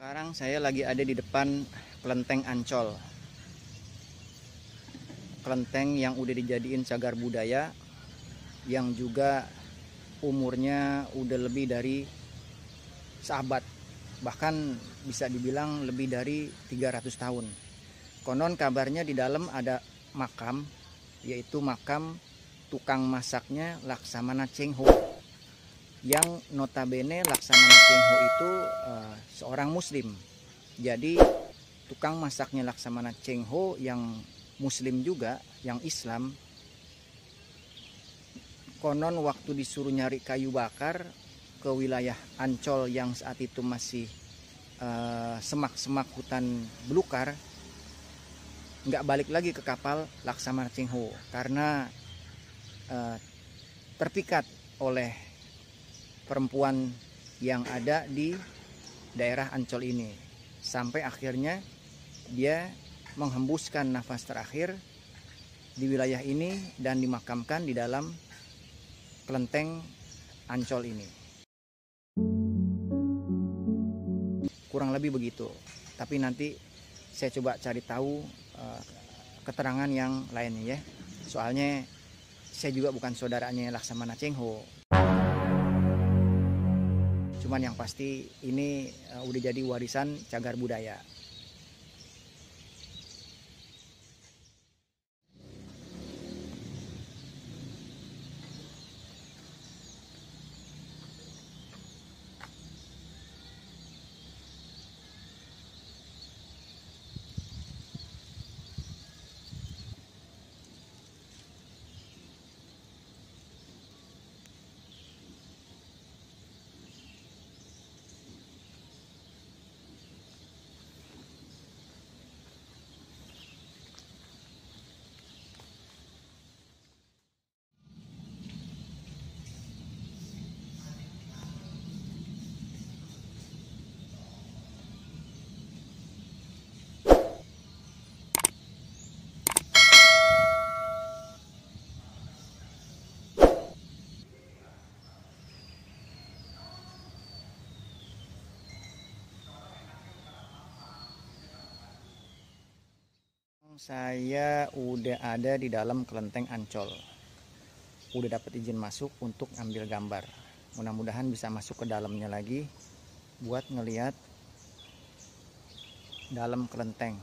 Sekarang saya lagi ada di depan kelenteng Ancol. Kelenteng yang udah dijadiin cagar budaya yang juga umurnya udah lebih dari seabad, Bahkan bisa dibilang lebih dari 300 tahun. Konon kabarnya di dalam ada makam yaitu makam tukang masaknya Laksamana Cheng Ho yang notabene Laksamana Cheng Ho itu uh, seorang muslim. Jadi tukang masaknya Laksamana Cheng Ho yang muslim juga, yang Islam konon waktu disuruh nyari kayu bakar ke wilayah Ancol yang saat itu masih eh, semak-semak uh, hutan belukar nggak balik lagi ke kapal Laksamana Cheng Ho karena uh, terpikat oleh perempuan yang ada di daerah Ancol ini sampai akhirnya dia menghembuskan nafas terakhir di wilayah ini dan dimakamkan di dalam kelenteng Ancol ini. Kurang lebih begitu. Tapi nanti saya coba cari tahu uh, keterangan yang lainnya ya. Soalnya saya juga bukan saudaranya Laksamana Cheng Ho. Cuman yang pasti ini uh, udah jadi warisan cagar budaya. saya udah ada di dalam kelenteng Ancol. Udah dapat izin masuk untuk ambil gambar. Mudah-mudahan bisa masuk ke dalamnya lagi buat ngeliat dalam kelenteng.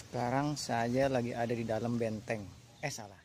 Sekarang saya lagi ada di dalam benteng. Eh salah.